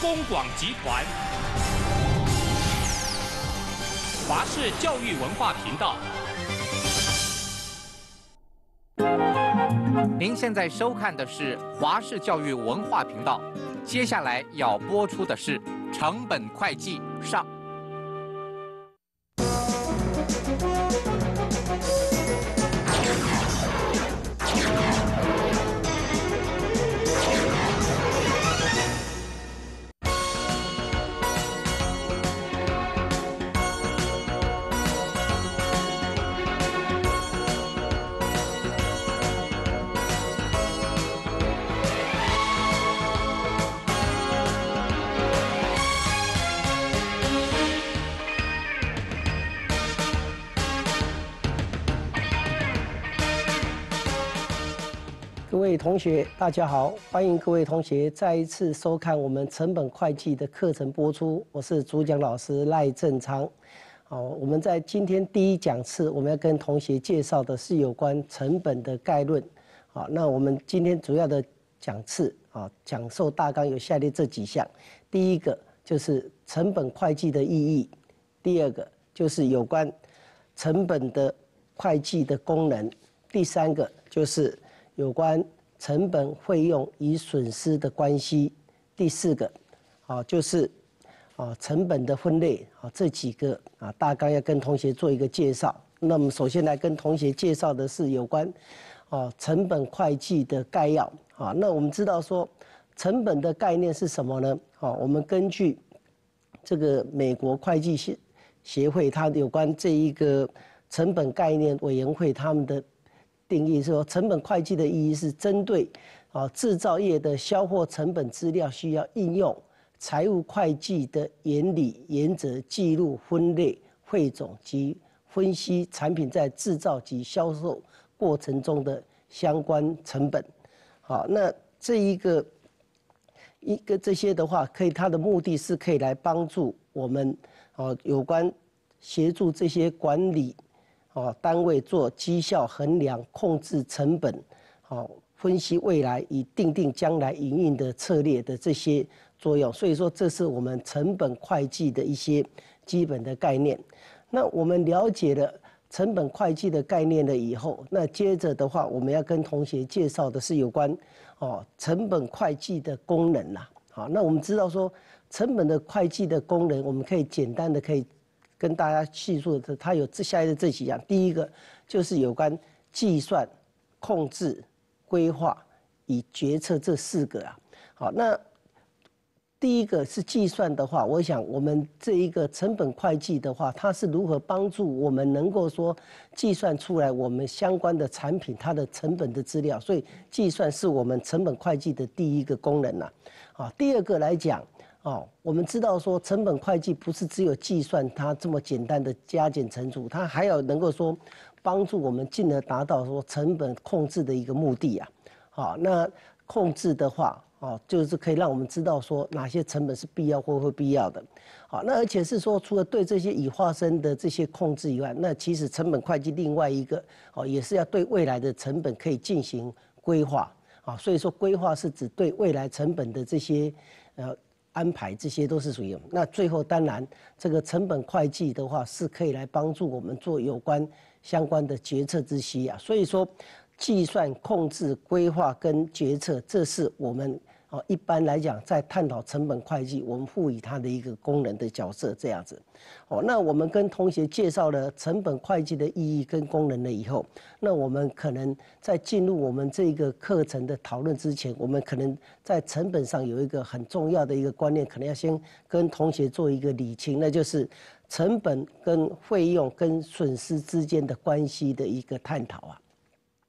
公广集团，华视教育文化频道。您现在收看的是华视教育文化频道，接下来要播出的是《成本会计》上。同学，大家好，欢迎各位同学再一次收看我们成本会计的课程播出。我是主讲老师赖正昌。好，我们在今天第一讲次，我们要跟同学介绍的是有关成本的概论。好，那我们今天主要的讲次啊，讲授大纲有下列这几项：第一个就是成本会计的意义；第二个就是有关成本的会计的功能；第三个就是有关。成本费用与损失的关系，第四个，啊，就是，啊成本的分类，啊这几个啊，大纲要跟同学做一个介绍。那么首先来跟同学介绍的是有关，啊成本会计的概要，啊那我们知道说，成本的概念是什么呢？啊我们根据这个美国会计协协会它有关这一个成本概念委员会他们的。定义说，成本会计的意义是针对，啊制造业的销货成本资料需要应用财务会计的原理原则，记录、分类、汇总及分析产品在制造及销售过程中的相关成本。好，那这一个一个这些的话，可以它的目的是可以来帮助我们，啊有关协助这些管理。哦，单位做绩效衡量、控制成本，好，分析未来以定定将来营运的策略的这些作用。所以说，这是我们成本会计的一些基本的概念。那我们了解了成本会计的概念了以后，那接着的话，我们要跟同学介绍的是有关哦成本会计的功能啦。好，那我们知道说成本的会计的功能，我们可以简单的可以。跟大家叙述的，它有这下列这几样。第一个就是有关计算、控制、规划与决策这四个啊。好，那第一个是计算的话，我想我们这一个成本会计的话，它是如何帮助我们能够说计算出来我们相关的产品它的成本的资料？所以计算是我们成本会计的第一个功能呐。好，第二个来讲。哦，我们知道说成本会计不是只有计算它这么简单的加减乘除，它还要能够说帮助我们进而达到说成本控制的一个目的啊。好，那控制的话，哦，就是可以让我们知道说哪些成本是必要或不必要的。好，那而且是说，除了对这些已发生的这些控制以外，那其实成本会计另外一个哦，也是要对未来的成本可以进行规划。啊，所以说规划是指对未来成本的这些呃。安排这些都是属于那最后，当然这个成本会计的话是可以来帮助我们做有关相关的决策之息啊。所以说，计算、控制、规划跟决策，这是我们。一般来讲，在探讨成本会计，我们赋予它的一个功能的角色这样子。哦，那我们跟同学介绍了成本会计的意义跟功能了以后，那我们可能在进入我们这个课程的讨论之前，我们可能在成本上有一个很重要的一个观念，可能要先跟同学做一个理清，那就是成本跟费用跟损失之间的关系的一个探讨啊。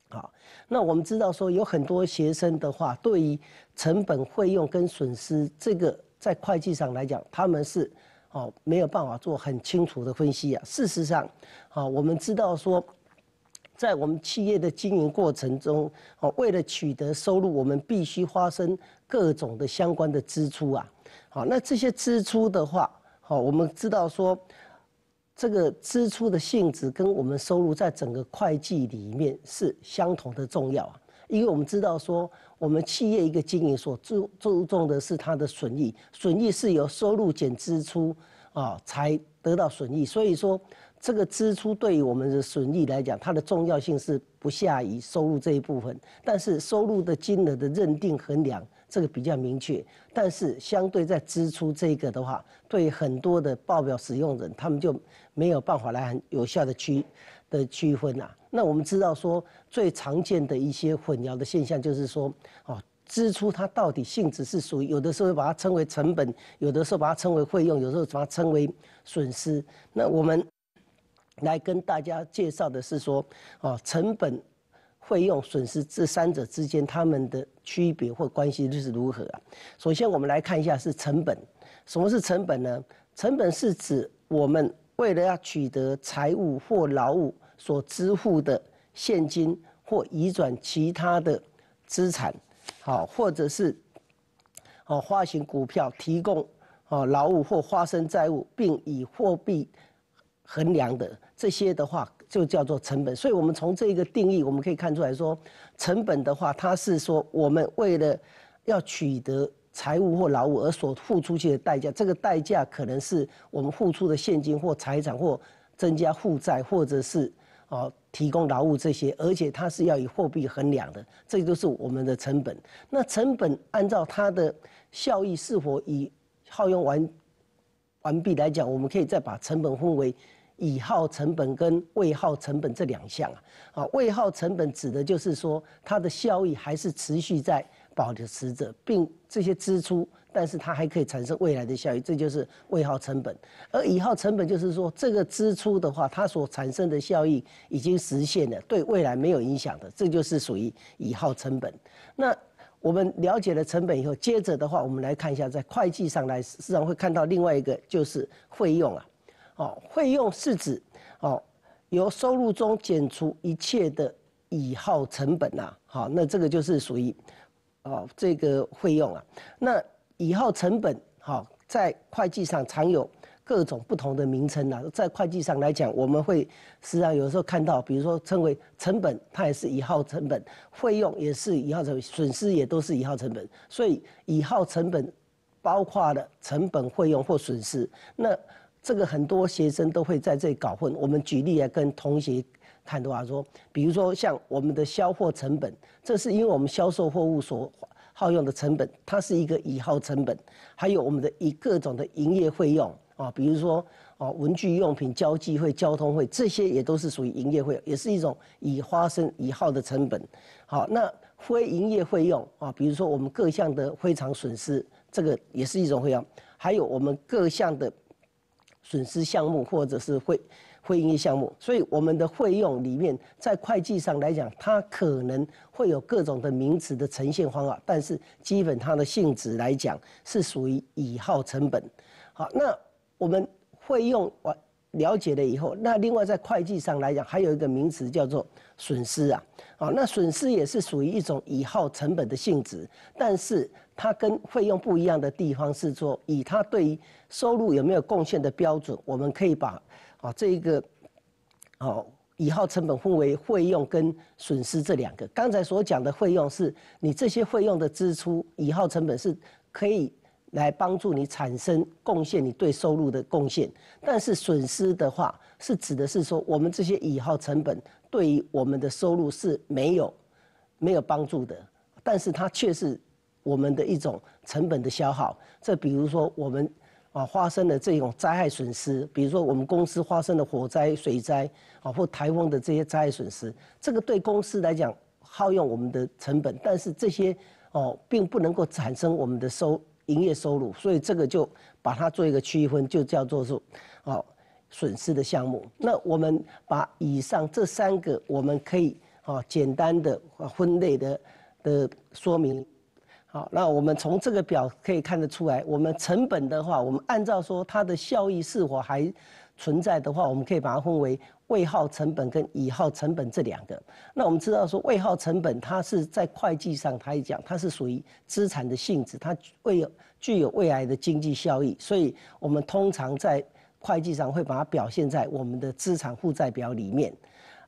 好，那我们知道说有很多学生的话，对于成本费用跟损失，这个在会计上来讲，他们是哦没有办法做很清楚的分析啊。事实上，啊我们知道说，在我们企业的经营过程中，哦为了取得收入，我们必须发生各种的相关的支出啊。好，那这些支出的话，好我们知道说，这个支出的性质跟我们收入在整个会计里面是相同的重要啊。因为我们知道说，我们企业一个经营所注注重的是它的损益，损益是由收入减支出啊，才得到损益。所以说，这个支出对于我们的损益来讲，它的重要性是不下于收入这一部分。但是收入的金额的认定衡量，这个比较明确，但是相对在支出这个的话，对很多的报表使用人，他们就没有办法来很有效的区的区分呐。那我们知道说，最常见的一些混淆的现象就是说，哦，支出它到底性质是属于，有的时候把它称为成本，有的时候把它称为费用，有时候把它称为损失。那我们来跟大家介绍的是说，哦，成本、费用、损失这三者之间它们的区别或关系是如何啊？首先我们来看一下是成本。什么是成本呢？成本是指我们为了要取得财务或劳务。所支付的现金或移转其他的资产，好，或者是，哦，发行股票提供哦劳务或发生债务，并以货币衡量的这些的话，就叫做成本。所以，我们从这个定义，我们可以看出来说，成本的话，它是说我们为了要取得财务或劳务而所付出去的代价。这个代价可能是我们付出的现金或财产或增加负债，或者是。哦，提供劳务这些，而且它是要以货币衡量的，这都是我们的成本。那成本按照它的效益是否以耗用完完毕来讲，我们可以再把成本分为已耗成本跟未耗成本这两项啊。啊，未耗成本指的就是说，它的效益还是持续在保持着，并这些支出。但是它还可以产生未来的效益，这就是未耗成本。而已耗成本就是说，这个支出的话，它所产生的效益已经实现了，对未来没有影响的，这就是属于已耗成本。那我们了解了成本以后，接着的话，我们来看一下，在会计上来时常会看到另外一个就是费用啊。哦，费用是指哦由收入中减除一切的已耗成本呐。好，那这个就是属于哦这个费用啊。那以后成本，好，在会计上常有各种不同的名称呐。在会计上来讲，我们会实际上有时候看到，比如说称为成本，它也是以后成本；费用也是以后成，损失也都是以后成本。所以，以后成本包括了成本、费用或损失。那这个很多学生都会在这里搞混。我们举例来跟同学看的话说，比如说像我们的销货成本，这是因为我们销售货物所。耗用的成本，它是一个以耗成本，还有我们的以各种的营业费用啊，比如说啊文具用品、交际费、交通费这些也都是属于营业费，也是一种以发生以耗的成本。好，那非营业费用啊，比如说我们各项的非常损失，这个也是一种费用，还有我们各项的损失项目或者是会。会营业项目，所以我们的费用里面，在会计上来讲，它可能会有各种的名词的呈现方法，但是基本它的性质来讲是属于以耗成本。好，那我们费用完了解了以后，那另外在会计上来讲，还有一个名词叫做损失啊，好，那损失也是属于一种以耗成本的性质，但是它跟费用不一样的地方是说，以它对于收入有没有贡献的标准，我们可以把。啊，这一个，哦，以后成本分为费用跟损失这两个。刚才所讲的费用是你这些费用的支出，以后成本是可以来帮助你产生贡献，你对收入的贡献。但是损失的话，是指的是说我们这些以后成本对于我们的收入是没有没有帮助的，但是它却是我们的一种成本的消耗。这比如说我们。啊，发生的这种灾害损失，比如说我们公司发生的火灾、水灾，啊或台风的这些灾害损失，这个对公司来讲耗用我们的成本，但是这些哦并不能够产生我们的收营业收入，所以这个就把它做一个区分，就叫做是哦损失的项目。那我们把以上这三个我们可以啊简单的分类的的说明。好，那我们从这个表可以看得出来，我们成本的话，我们按照说它的效益是否还存在的话，我们可以把它分为未耗成本跟已耗成本这两个。那我们知道说未耗成本，它是在会计上，它讲它是属于资产的性质，它未有具有未来的经济效益，所以我们通常在会计上会把它表现在我们的资产负债表里面，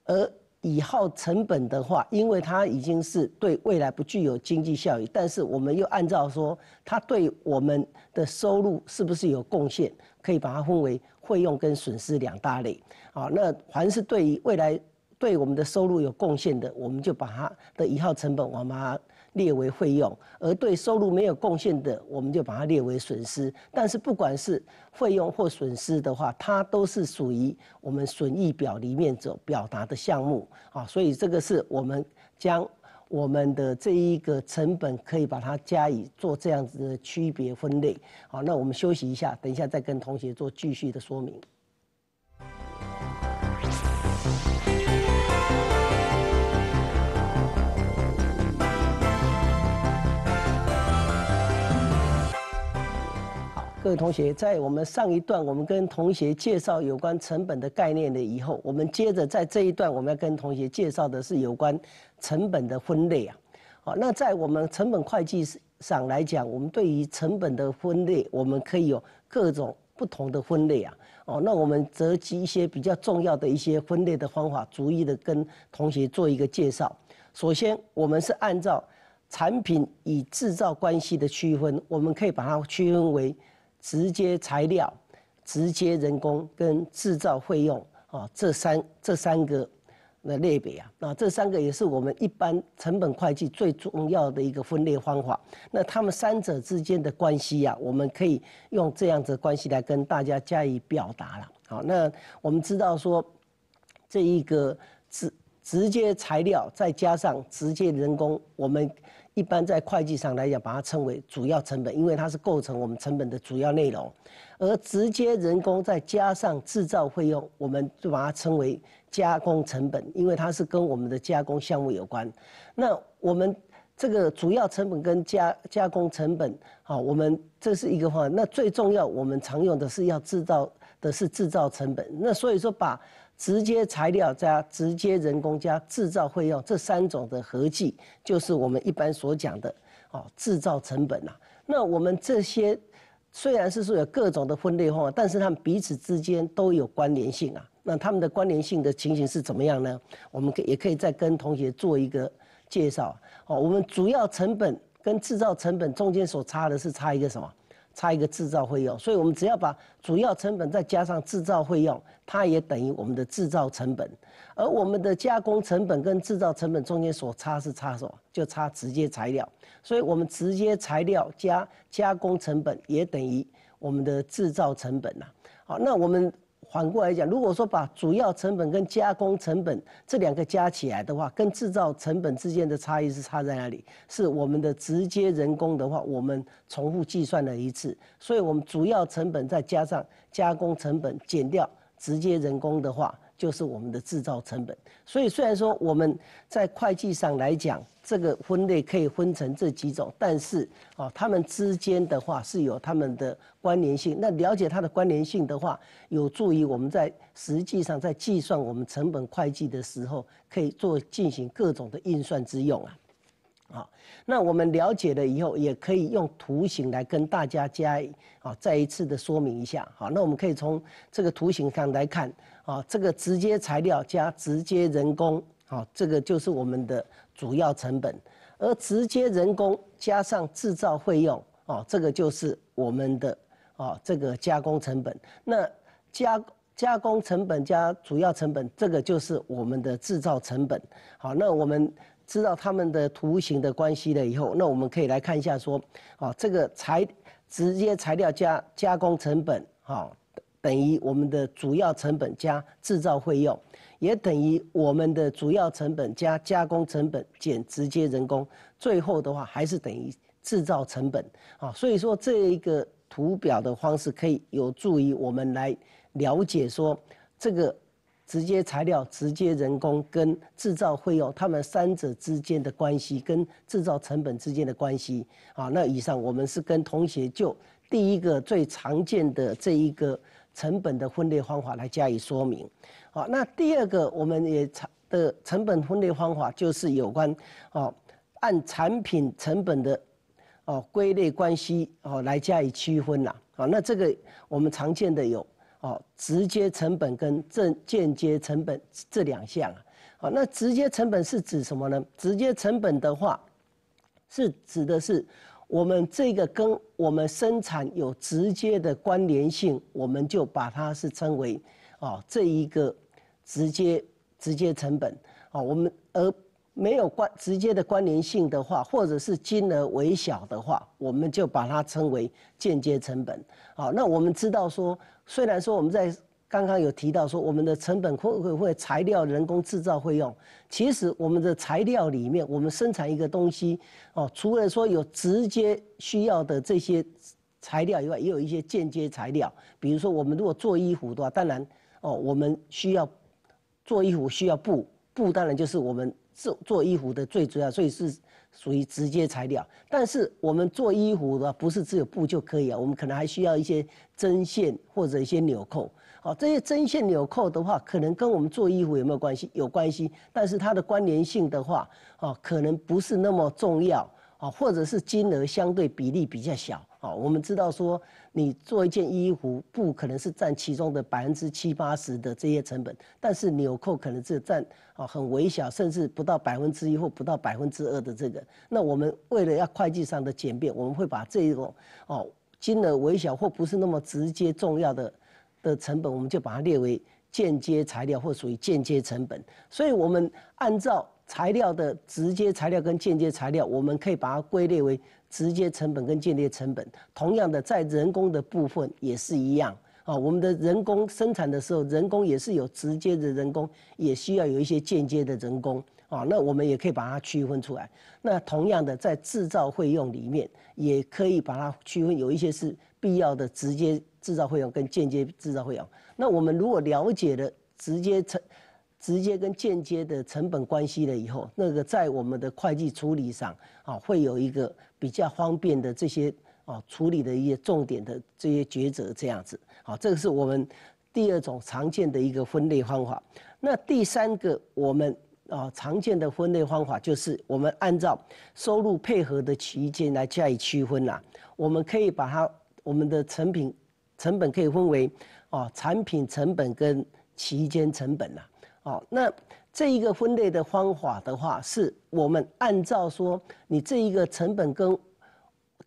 而。以耗成本的话，因为它已经是对未来不具有经济效益，但是我们又按照说它对我们的收入是不是有贡献，可以把它分为费用跟损失两大类。好，那凡是对于未来对我们的收入有贡献的，我们就把它的以耗成本我们。列为费用，而对收入没有贡献的，我们就把它列为损失。但是不管是费用或损失的话，它都是属于我们损益表里面所表达的项目啊。所以这个是我们将我们的这一个成本可以把它加以做这样子的区别分类。好，那我们休息一下，等一下再跟同学做继续的说明。各位同学，在我们上一段我们跟同学介绍有关成本的概念的以后，我们接着在这一段我们要跟同学介绍的是有关成本的分类啊。好，那在我们成本会计上来讲，我们对于成本的分类，我们可以有各种不同的分类啊。哦，那我们择集一些比较重要的一些分类的方法，逐一的跟同学做一个介绍。首先，我们是按照产品与制造关系的区分，我们可以把它区分为。直接材料、直接人工跟制造费用啊，这三这三个的类别啊，那这三个也是我们一般成本会计最重要的一个分类方法。那他们三者之间的关系呀，我们可以用这样子关系来跟大家加以表达了。好，那我们知道说，这一个直直接材料再加上直接人工，我们。一般在会计上来讲，把它称为主要成本，因为它是构成我们成本的主要内容。而直接人工再加上制造费用，我们就把它称为加工成本，因为它是跟我们的加工项目有关。那我们这个主要成本跟加加工成本，好，我们这是一个话。那最重要，我们常用的是要制造的是制造成本。那所以说把。直接材料加直接人工加制造费用这三种的合计，就是我们一般所讲的哦制造成本呐。那我们这些虽然是说有各种的分类方法，但是它们彼此之间都有关联性啊。那它们的关联性的情形是怎么样呢？我们可也可以再跟同学做一个介绍哦。我们主要成本跟制造成本中间所差的是差一个什么？差一个制造费用，所以我们只要把主要成本再加上制造费用，它也等于我们的制造成本。而我们的加工成本跟制造成本中间所差是差什么？就差直接材料，所以我们直接材料加加工成本也等于我们的制造成本呐。好，那我们。反过来讲，如果说把主要成本跟加工成本这两个加起来的话，跟制造成本之间的差异是差在哪里？是我们的直接人工的话，我们重复计算了一次，所以我们主要成本再加上加工成本减掉直接人工的话，就是我们的制造成本。所以虽然说我们在会计上来讲。这个分类可以分成这几种，但是啊，他们之间的话是有他们的关联性。那了解它的关联性的话，有助于我们在实际上在计算我们成本会计的时候，可以做进行各种的运算之用啊。好，那我们了解了以后，也可以用图形来跟大家加啊再一次的说明一下。好，那我们可以从这个图形上来看啊，这个直接材料加直接人工。好，这个就是我们的主要成本，而直接人工加上制造费用，哦，这个就是我们的，哦，这个加工成本。那加加工成本加主要成本，这个就是我们的制造成本。好，那我们知道他们的图形的关系了以后，那我们可以来看一下说，哦，这个材直接材料加加工成本，哦，等于我们的主要成本加制造费用。也等于我们的主要成本加加工成本减直接人工，最后的话还是等于制造成本啊。所以说这一个图表的方式可以有助于我们来了解说这个直接材料、直接人工跟制造费用他们三者之间的关系跟制造成本之间的关系啊。那以上我们是跟同学就第一个最常见的这一个。成本的分类方法来加以说明，好，那第二个我们也的成本分类方法就是有关，哦，按产品成本的哦归类关系哦来加以区分啦，好，那这个我们常见的有哦直接成本跟正间接成本这两项，好，那直接成本是指什么呢？直接成本的话是指的是。我们这个跟我们生产有直接的关联性，我们就把它是称为，哦，这一个直接直接成本，哦，我们而没有关直接的关联性的话，或者是金额微小的话，我们就把它称为间接成本。哦，那我们知道说，虽然说我们在。刚刚有提到说，我们的成本会会会材料、人工、制造费用。其实我们的材料里面，我们生产一个东西，哦，除了说有直接需要的这些材料以外，也有一些间接材料。比如说，我们如果做衣服的话，当然，哦，我们需要做衣服需要布，布当然就是我们做做衣服的最主要，所以是属于直接材料。但是我们做衣服的不是只有布就可以啊，我们可能还需要一些针线或者一些纽扣。好，这些针线纽扣的话，可能跟我们做衣服有没有关系？有关系，但是它的关联性的话，哦，可能不是那么重要，哦，或者是金额相对比例比较小，哦，我们知道说你做一件衣服不可能是占其中的百分之七八十的这些成本，但是纽扣可能是占啊很微小，甚至不到百分之一或不到百分之二的这个。那我们为了要会计上的简便，我们会把这种哦金额微小或不是那么直接重要的。的成本我们就把它列为间接材料或属于间接成本，所以我们按照材料的直接材料跟间接材料，我们可以把它归列为直接成本跟间接成本。同样的，在人工的部分也是一样啊，我们的人工生产的时候，人工也是有直接的人工，也需要有一些间接的人工啊，那我们也可以把它区分出来。那同样的，在制造费用里面也可以把它区分，有一些是必要的直接。制造费用跟间接制造费用，那我们如果了解了直接成，直接跟间接的成本关系了以后，那个在我们的会计处理上，啊，会有一个比较方便的这些啊处理的一些重点的这些抉择这样子，啊，这个是我们第二种常见的一个分类方法。那第三个我们啊常见的分类方法就是我们按照收入配合的期间来加以区分啦。我们可以把它我们的成品。成本可以分为，哦，产品成本跟期间成本啦。哦，那这一个分类的方法的话，是我们按照说你这一个成本跟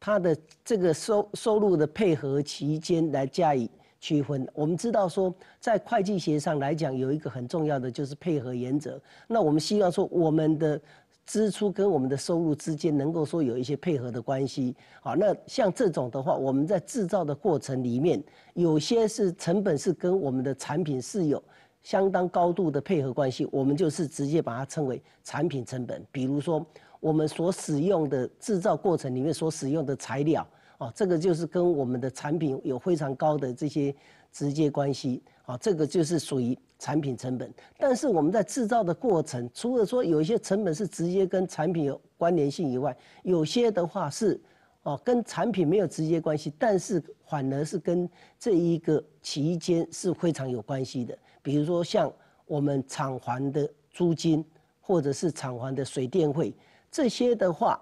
它的这个收收入的配合期间来加以区分。我们知道说，在会计学上来讲，有一个很重要的就是配合原则。那我们希望说我们的。支出跟我们的收入之间能够说有一些配合的关系，好，那像这种的话，我们在制造的过程里面，有些是成本是跟我们的产品是有相当高度的配合关系，我们就是直接把它称为产品成本。比如说，我们所使用的制造过程里面所使用的材料，啊，这个就是跟我们的产品有非常高的这些直接关系，啊，这个就是属于。产品成本，但是我们在制造的过程，除了说有一些成本是直接跟产品有关联性以外，有些的话是，哦，跟产品没有直接关系，但是反而是跟这一个期间是非常有关系的。比如说像我们厂房的租金，或者是厂房的水电费这些的话，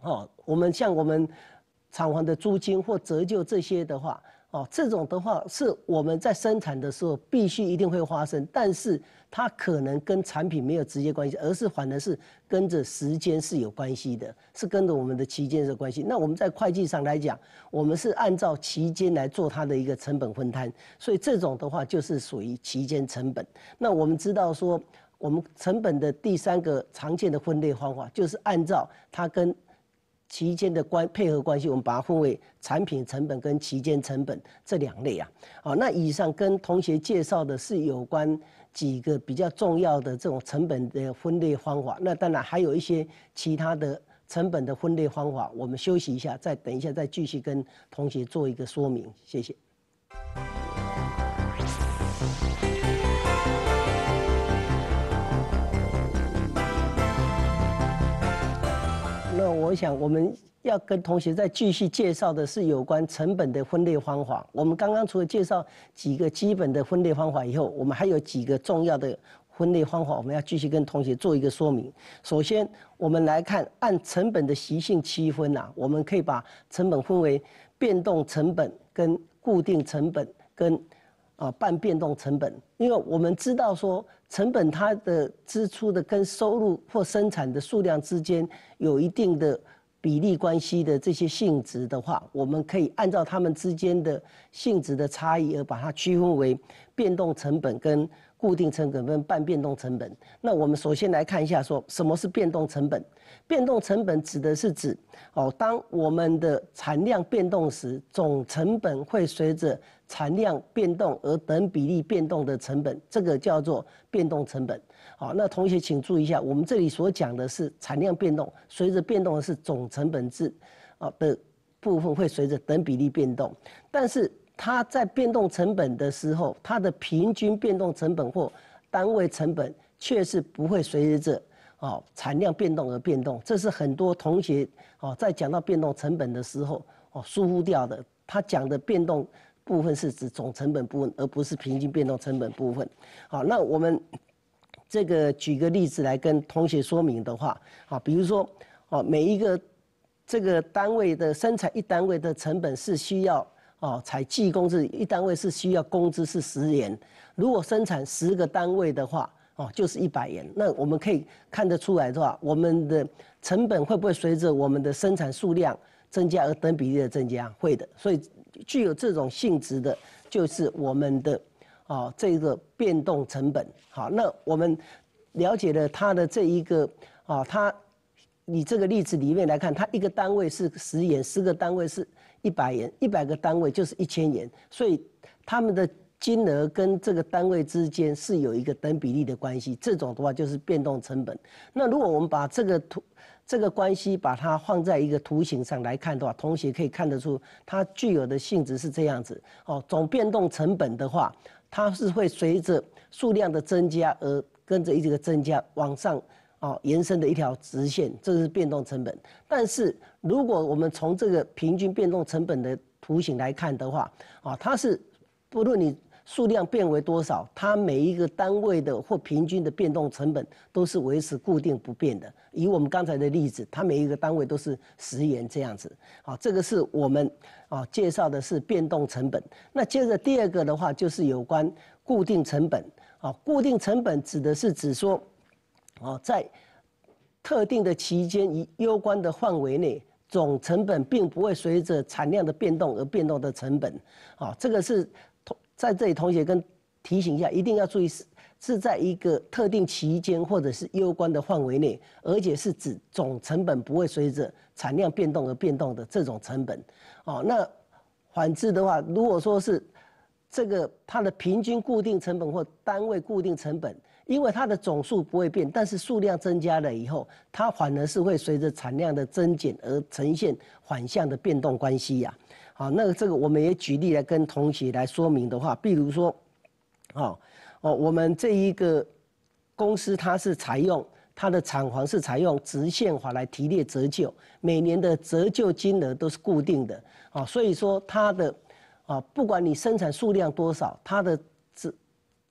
哦，我们像我们厂房的租金或折旧这些的话。哦，这种的话是我们在生产的时候必须一定会发生，但是它可能跟产品没有直接关系，而是反而是跟着时间是有关系的，是跟着我们的期间有关系。那我们在会计上来讲，我们是按照期间来做它的一个成本分摊，所以这种的话就是属于期间成本。那我们知道说，我们成本的第三个常见的分类方法就是按照它跟。期间的关配合关系，我们把它分为产品成本跟期间成本这两类啊。哦，那以上跟同学介绍的是有关几个比较重要的这种成本的分类方法。那当然还有一些其他的成本的分类方法，我们休息一下，再等一下再继续跟同学做一个说明。谢谢。我想我们要跟同学再继续介绍的是有关成本的分类方法。我们刚刚除了介绍几个基本的分类方法以后，我们还有几个重要的分类方法，我们要继续跟同学做一个说明。首先，我们来看按成本的习性区分啊，我们可以把成本分为变动成本、跟固定成本、跟。啊，半变动成本，因为我们知道说，成本它的支出的跟收入或生产的数量之间有一定的比例关系的这些性质的话，我们可以按照它们之间的性质的差异而把它区分为变动成本跟。固定成本跟半变动成本，那我们首先来看一下，说什么是变动成本？变动成本指的是指哦，当我们的产量变动时，总成本会随着产量变动而等比例变动的成本，这个叫做变动成本。好，那同学请注意一下，我们这里所讲的是产量变动，随着变动的是总成本制，啊的，部分会随着等比例变动，但是。它在变动成本的时候，它的平均变动成本或单位成本却是不会随着哦产量变动而变动。这是很多同学哦在讲到变动成本的时候哦疏忽掉的。他讲的变动部分是指总成本部分，而不是平均变动成本部分。好，那我们这个举个例子来跟同学说明的话，好，比如说哦每一个这个单位的生产一单位的成本是需要。哦，才计工资一单位是需要工资是十元，如果生产十个单位的话，哦就是一百元。那我们可以看得出来的话，我们的成本会不会随着我们的生产数量增加而等比例的增加？会的。所以具有这种性质的，就是我们的，哦这个变动成本。好，那我们了解了它的这一个，哦它，以这个例子里面来看，它一个单位是十元，十个单位是。一百元，一百个单位就是一千元，所以他们的金额跟这个单位之间是有一个等比例的关系。这种的话就是变动成本。那如果我们把这个图、这个关系把它放在一个图形上来看的话，同学可以看得出它具有的性质是这样子。哦，总变动成本的话，它是会随着数量的增加而跟着一个增加往上。哦，延伸的一条直线，这是变动成本。但是，如果我们从这个平均变动成本的图形来看的话，啊，它是不论你数量变为多少，它每一个单位的或平均的变动成本都是维持固定不变的。以我们刚才的例子，它每一个单位都是十元这样子。啊，这个是我们啊介绍的是变动成本。那接着第二个的话，就是有关固定成本。啊，固定成本指的是指说。哦，在特定的期间以攸关的范围内，总成本并不会随着产量的变动而变动的成本。哦，这个是同在这里同学跟提醒一下，一定要注意是是在一个特定期间或者是攸关的范围内，而且是指总成本不会随着产量变动而变动的这种成本。哦，那反之的话，如果说是这个它的平均固定成本或单位固定成本。因为它的总数不会变，但是数量增加了以后，它反而是会随着产量的增减而呈现反向的变动关系呀。好，那这个我们也举例来跟同学来说明的话，比如说，啊，哦，我们这一个公司它是采用它的厂房是采用直线法来提列折旧，每年的折旧金额都是固定的。啊，所以说它的，啊，不管你生产数量多少，它的。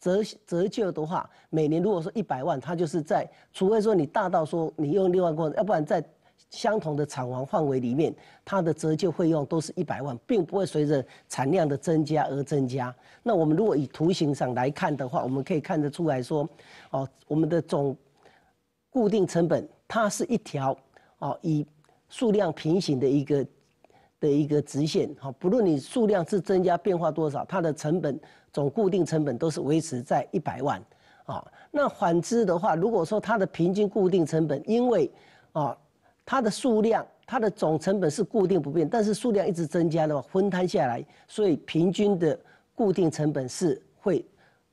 折折旧的话，每年如果说一百万，它就是在，除非说你大到说你用六万块，要不然在相同的厂房范围里面，它的折旧费用都是一百万，并不会随着产量的增加而增加。那我们如果以图形上来看的话，我们可以看得出来说，哦，我们的总固定成本它是一条哦以数量平行的一个的一个直线，哈，不论你数量是增加变化多少，它的成本。总固定成本都是维持在一百万，啊，那反之的话，如果说它的平均固定成本，因为，啊，它的数量，它的总成本是固定不变，但是数量一直增加的话，分摊下来，所以平均的固定成本是会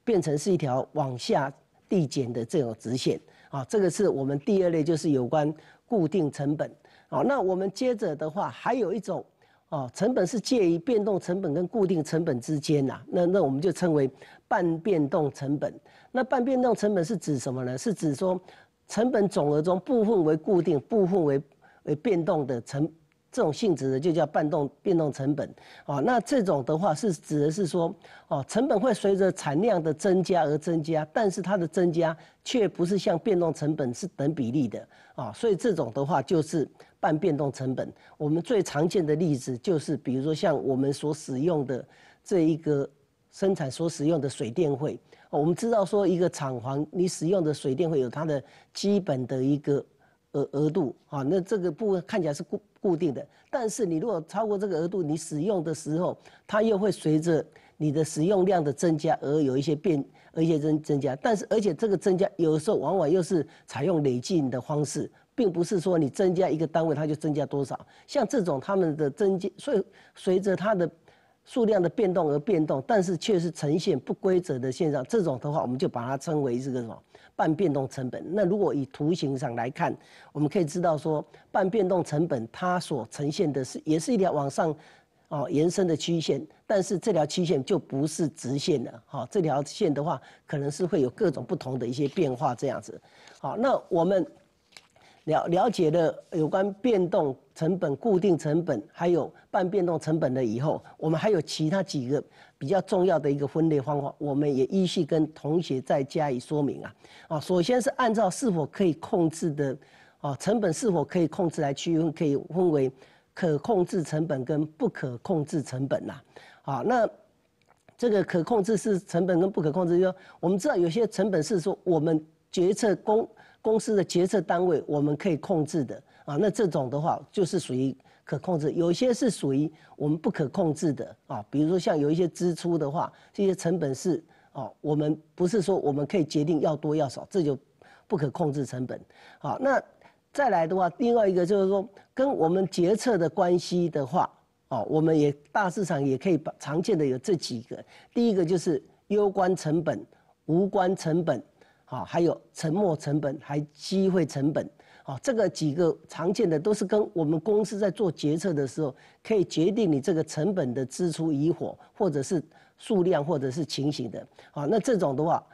变成是一条往下递减的这种直线，啊，这个是我们第二类，就是有关固定成本，啊，那我们接着的话，还有一种。哦，成本是介于变动成本跟固定成本之间呐，那那我们就称为半变动成本。那半变动成本是指什么呢？是指说，成本总额中部分为固定，部分为为变动的成这种性质的，就叫半动变动成本。哦，那这种的话是指的是说，哦，成本会随着产量的增加而增加，但是它的增加却不是像变动成本是等比例的。哦，所以这种的话就是。半变动成本，我们最常见的例子就是，比如说像我们所使用的这一个生产所使用的水电费。我们知道说一个厂房你使用的水电费有它的基本的一个额额度啊，那这个部分看起来是固固定的，但是你如果超过这个额度，你使用的时候，它又会随着你的使用量的增加而有一些变，而一些增增加，但是而且这个增加有时候往往又是采用累进的方式。并不是说你增加一个单位，它就增加多少。像这种，它们的增加以随着它的数量的变动而变动，但是却是呈现不规则的现象。这种的话，我们就把它称为这个什么半变动成本。那如果以图形上来看，我们可以知道说，半变动成本它所呈现的是也是一条往上哦延伸的曲线，但是这条曲线就不是直线了。哈，这条线的话，可能是会有各种不同的一些变化这样子。好，那我们。了了解了有关变动成本、固定成本还有半变动成本的以后，我们还有其他几个比较重要的一个分类方法，我们也依序跟同学再加以说明啊。啊，首先是按照是否可以控制的，啊，成本是否可以控制来区分，可以分为可控制成本跟不可控制成本呐。啊，那这个可控制是成本跟不可控制，就是我们知道有些成本是说我们决策工。公司的决策单位我们可以控制的啊，那这种的话就是属于可控制；有些是属于我们不可控制的啊，比如说像有一些支出的话，这些成本是啊，我们不是说我们可以决定要多要少，这就不可控制成本啊。那再来的话，另外一个就是说跟我们决策的关系的话啊，我们也大市场也可以把常见的有这几个，第一个就是攸关成本、无关成本。啊，还有沉没成本，还机会成本，啊，这个几个常见的都是跟我们公司在做决策的时候，可以决定你这个成本的支出与否，或者是数量，或者是情形的。啊，那这种的话，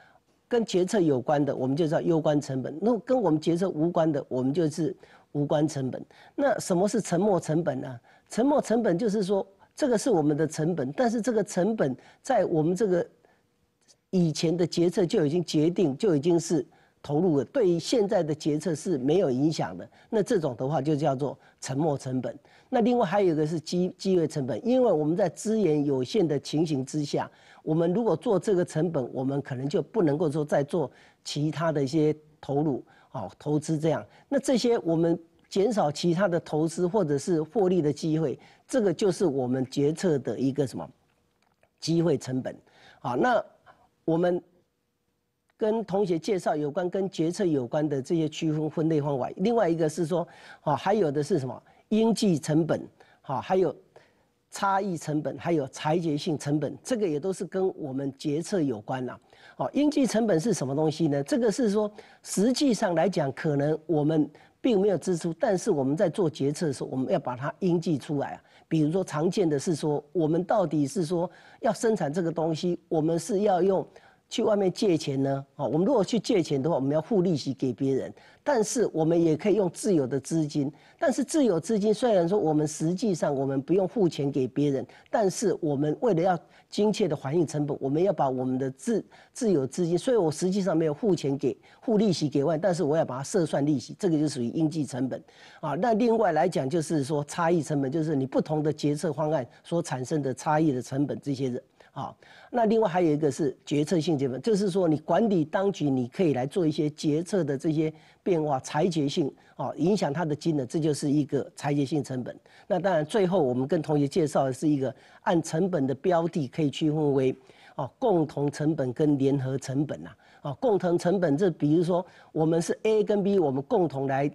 跟决策有关的，我们就叫有关成本；那跟我们决策无关的，我们就是无关成本。那什么是沉没成本呢？沉没成本就是说，这个是我们的成本，但是这个成本在我们这个。以前的决策就已经决定，就已经是投入了，对于现在的决策是没有影响的。那这种的话就叫做沉没成本。那另外还有一个是机机会成本，因为我们在资源有限的情形之下，我们如果做这个成本，我们可能就不能够说再做其他的一些投入哦、投资这样。那这些我们减少其他的投资或者是获利的机会，这个就是我们决策的一个什么机会成本好，那。我们跟同学介绍有关跟决策有关的这些区分分类方法，另外一个是说，哦，还有的是什么？应计成本，好，还有差异成本，还有裁决性成本，这个也都是跟我们决策有关呐。哦，应计成本是什么东西呢？这个是说，实际上来讲，可能我们并没有支出，但是我们在做决策的时候，我们要把它应计出来啊。比如说，常见的是说，我们到底是说要生产这个东西，我们是要用。去外面借钱呢？哦，我们如果去借钱的话，我们要付利息给别人。但是我们也可以用自有的资金。但是自有资金虽然说我们实际上我们不用付钱给别人，但是我们为了要精确的反映成本，我们要把我们的自自有资金，所以我实际上没有付钱给付利息给外，但是我要把它设算利息，这个就属于应计成本。啊，那另外来讲就是说差异成本，就是你不同的决策方案所产生的差异的成本，这些人。好，那另外还有一个是决策性成本，就是说你管理当局你可以来做一些决策的这些变化裁决性哦，影响它的金额，这就是一个裁决性成本。那当然最后我们跟同学介绍的是一个按成本的标的可以区分为，哦共同成本跟联合成本呐，哦共同成本这比如说我们是 A 跟 B，我们共同来。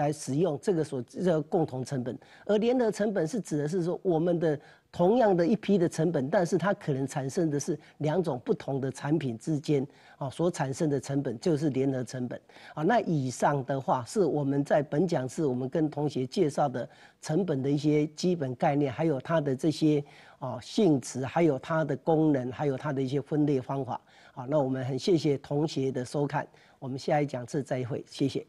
来使用这个所个共同成本，而联合成本是指的是说我们的同样的一批的成本，但是它可能产生的是两种不同的产品之间啊所产生的成本就是联合成本啊。那以上的话是我们在本讲是我们跟同学介绍的成本的一些基本概念，还有它的这些啊性质，还有它的功能，还有它的一些分类方法啊。那我们很谢谢同学的收看，我们下一讲次再会，谢谢。